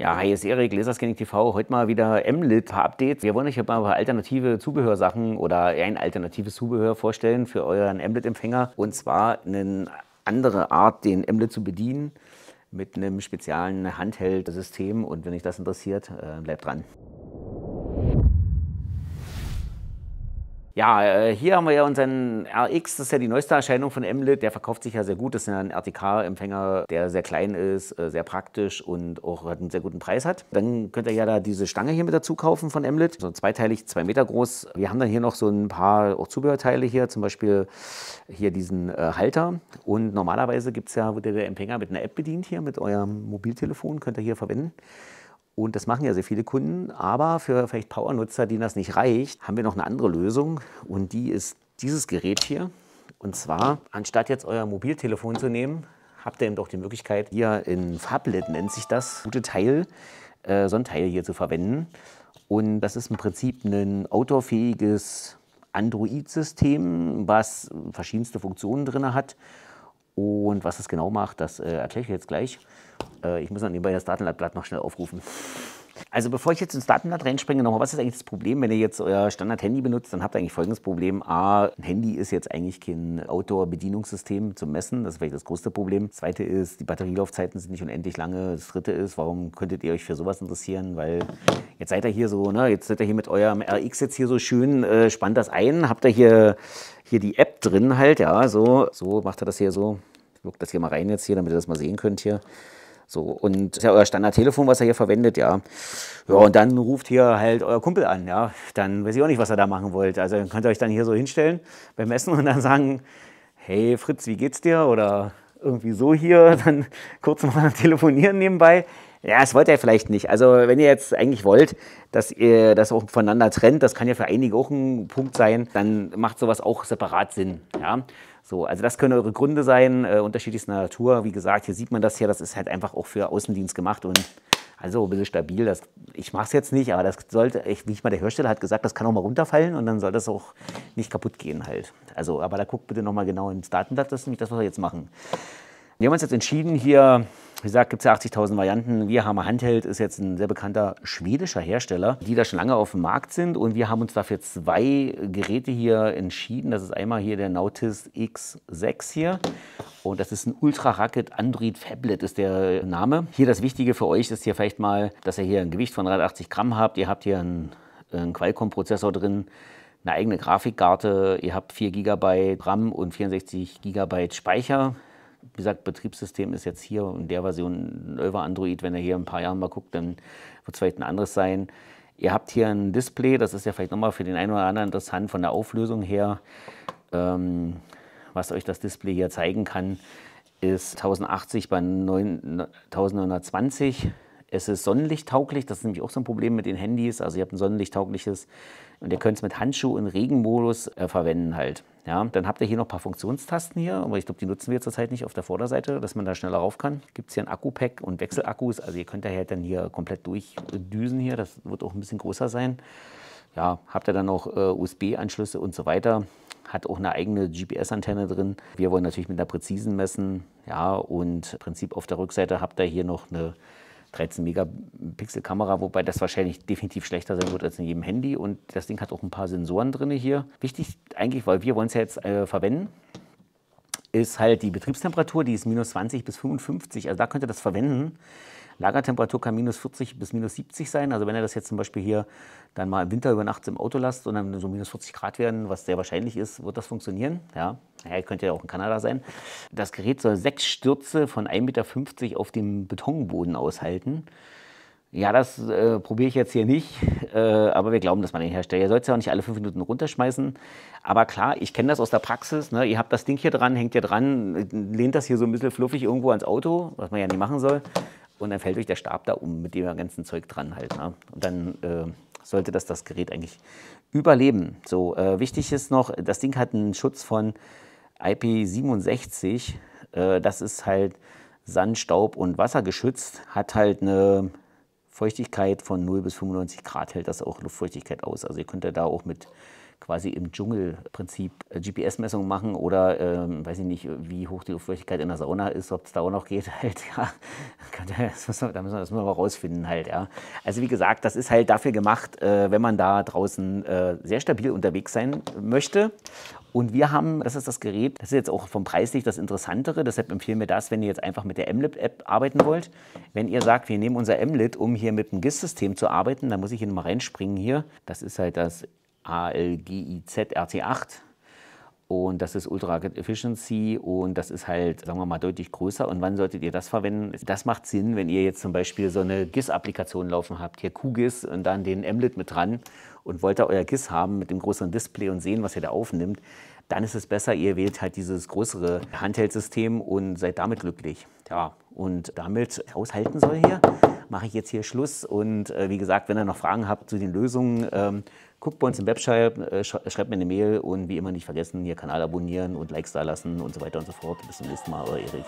Ja, hi, ist Erik, Laserscanning TV. Heute mal wieder MLIT Updates. Wir wollen euch mal ein paar alternative Zubehörsachen oder ein alternatives Zubehör vorstellen für euren MLIT-Empfänger. Und zwar eine andere Art, den MLIT zu bedienen mit einem speziellen Handheld-System. Und wenn euch das interessiert, äh, bleibt dran. Ja, äh, hier haben wir ja unseren RX, das ist ja die neueste Erscheinung von Emlet. Der verkauft sich ja sehr gut. Das ist ja ein RTK-Empfänger, der sehr klein ist, äh, sehr praktisch und auch einen sehr guten Preis hat. Dann könnt ihr ja da diese Stange hier mit dazu kaufen von Emlet. So zweiteilig, zwei Meter groß. Wir haben dann hier noch so ein paar auch Zubehörteile hier, zum Beispiel hier diesen äh, Halter. Und normalerweise gibt es ja, wird der Empfänger mit einer App bedient hier, mit eurem Mobiltelefon, könnt ihr hier verwenden. Und das machen ja sehr viele Kunden. Aber für vielleicht Power-Nutzer, denen das nicht reicht, haben wir noch eine andere Lösung. Und die ist dieses Gerät hier. Und zwar, anstatt jetzt euer Mobiltelefon zu nehmen, habt ihr eben doch die Möglichkeit, hier in Fablet nennt sich das, gute Teil, äh, so ein Teil hier zu verwenden. Und das ist im Prinzip ein outdoorfähiges Android-System, was verschiedenste Funktionen drin hat und was es genau macht, das äh, erkläre ich jetzt gleich. Äh, ich muss dann nebenbei das Datenblatt noch schnell aufrufen. Also bevor ich jetzt ins Datenblatt reinspringe, nochmal, was ist eigentlich das Problem, wenn ihr jetzt euer Standard-Handy benutzt, dann habt ihr eigentlich folgendes Problem. A, ein Handy ist jetzt eigentlich kein Outdoor-Bedienungssystem zum Messen, das ist vielleicht das größte Problem. Das zweite ist, die Batterielaufzeiten sind nicht unendlich lange. Das dritte ist, warum könntet ihr euch für sowas interessieren, weil jetzt seid ihr hier so, ne, jetzt seid ihr hier mit eurem RX jetzt hier so schön, äh, spannt das ein, habt ihr hier, hier die App drin halt, ja, so, so macht er das hier so. Ich gucke das hier mal rein jetzt hier, damit ihr das mal sehen könnt hier. So, und ist ja euer Standardtelefon, was ihr hier verwendet, ja. Ja, und dann ruft hier halt euer Kumpel an, ja. Dann weiß ich auch nicht, was ihr da machen wollt. Also dann könnt ihr euch dann hier so hinstellen beim Essen und dann sagen, hey Fritz, wie geht's dir? Oder irgendwie so hier, dann kurz mal telefonieren nebenbei. Ja, das wollt ihr vielleicht nicht. Also wenn ihr jetzt eigentlich wollt, dass ihr das auch voneinander trennt, das kann ja für einige auch ein Punkt sein, dann macht sowas auch separat Sinn. Ja? So, also das können eure Gründe sein, äh, unterschiedlichster Natur. Wie gesagt, hier sieht man das hier, das ist halt einfach auch für Außendienst gemacht und also ein bisschen stabil. Das, ich mache es jetzt nicht, aber das sollte, ich, wie ich mal der Hersteller hat gesagt, das kann auch mal runterfallen und dann soll das auch nicht kaputt gehen halt. Also, aber da guckt bitte nochmal genau ins Datenblatt, das ist nämlich das, was wir jetzt machen. Wir haben uns jetzt entschieden, hier wie gesagt, gibt es ja 80.000 Varianten. Wir haben Handheld, ist jetzt ein sehr bekannter schwedischer Hersteller, die da schon lange auf dem Markt sind. Und wir haben uns dafür zwei Geräte hier entschieden. Das ist einmal hier der Nautis X6 hier. Und das ist ein Ultra Racket Android Fablet ist der Name. Hier das Wichtige für euch ist hier vielleicht mal, dass ihr hier ein Gewicht von 380 Gramm habt. Ihr habt hier einen, einen Qualcomm-Prozessor drin eine eigene Grafikkarte, ihr habt 4 GB RAM und 64 GB Speicher wie gesagt, Betriebssystem ist jetzt hier in der Version über Android. Wenn ihr hier ein paar Jahre mal guckt, dann wird es vielleicht ein anderes sein. Ihr habt hier ein Display, das ist ja vielleicht nochmal für den einen oder anderen interessant von der Auflösung her. Ähm, was euch das Display hier zeigen kann, ist 1080 bei 1920. Ne, es ist sonnenlichttauglich, das ist nämlich auch so ein Problem mit den Handys. Also ihr habt ein sonnenlichttaugliches und ihr könnt es mit Handschuh und Regenmodus äh, verwenden halt. Ja, dann habt ihr hier noch ein paar Funktionstasten hier, aber ich glaube, die nutzen wir zurzeit nicht auf der Vorderseite, dass man da schneller rauf kann. Gibt es hier ein Akku-Pack und Wechselakkus, also ihr könnt daher halt dann hier komplett durchdüsen hier, das wird auch ein bisschen größer sein. Ja, habt ihr dann noch äh, USB-Anschlüsse und so weiter. Hat auch eine eigene GPS-Antenne drin. Wir wollen natürlich mit einer präzisen messen. Ja, und im Prinzip auf der Rückseite habt ihr hier noch eine 13-Megapixel-Kamera, wobei das wahrscheinlich definitiv schlechter sein wird als in jedem Handy. Und das Ding hat auch ein paar Sensoren drin hier. Wichtig eigentlich, weil wir wollen es ja jetzt äh, verwenden ist halt die Betriebstemperatur, die ist minus 20 bis 55. Also da könnt ihr das verwenden. Lagertemperatur kann minus 40 bis minus 70 sein. Also wenn ihr das jetzt zum Beispiel hier dann mal im Winter über Nacht im Auto lasst und dann so minus 40 Grad werden, was sehr wahrscheinlich ist, wird das funktionieren. Ja, naja, könnte ja auch in Kanada sein. Das Gerät soll sechs Stürze von 1,50 Meter auf dem Betonboden aushalten. Ja, das äh, probiere ich jetzt hier nicht. Äh, aber wir glauben, dass man den herstellt. Ihr sollt es ja auch nicht alle fünf Minuten runterschmeißen. Aber klar, ich kenne das aus der Praxis. Ne? Ihr habt das Ding hier dran, hängt hier dran, lehnt das hier so ein bisschen fluffig irgendwo ans Auto, was man ja nicht machen soll. Und dann fällt euch der Stab da um, mit dem ganzen Zeug dran halt. Ne? Und dann äh, sollte das das Gerät eigentlich überleben. So, äh, wichtig ist noch, das Ding hat einen Schutz von IP67. Äh, das ist halt Sand, Staub und Wasser geschützt. Hat halt eine Feuchtigkeit von 0 bis 95 Grad hält das auch Luftfeuchtigkeit aus. Also ihr könnt ja da auch mit quasi im Dschungelprinzip äh, GPS-Messungen machen oder ähm, weiß ich nicht, wie hoch die Luftfeuchtigkeit in der Sauna ist, ob es da auch noch geht, halt, ja. Das müssen wir, das müssen wir mal rausfinden halt, ja. Also wie gesagt, das ist halt dafür gemacht, äh, wenn man da draußen äh, sehr stabil unterwegs sein möchte. Und wir haben, das ist das Gerät, das ist jetzt auch vom Preis nicht das Interessantere, deshalb empfehlen wir das, wenn ihr jetzt einfach mit der MLIT-App arbeiten wollt. Wenn ihr sagt, wir nehmen unser MLIT, um hier mit dem GIS-System zu arbeiten, dann muss ich hier nochmal reinspringen hier. Das ist halt das ALGIZ-RT8. Und das ist Ultra Rocket Efficiency und das ist halt, sagen wir mal, deutlich größer. Und wann solltet ihr das verwenden? Das macht Sinn, wenn ihr jetzt zum Beispiel so eine GIS-Applikation laufen habt, hier QGIS und dann den Emlet mit dran und wollt ihr euer GIS haben mit dem größeren Display und sehen, was ihr da aufnimmt, dann ist es besser, ihr wählt halt dieses größere Handheldsystem und seid damit glücklich. Ja, und damit aushalten soll hier, mache ich jetzt hier Schluss. Und äh, wie gesagt, wenn ihr noch Fragen habt zu den Lösungen, ähm, guckt bei uns im Webshop, äh, schreibt mir eine Mail und wie immer nicht vergessen, hier Kanal abonnieren und Likes da lassen und so weiter und so fort. Bis zum nächsten Mal, euer Erik.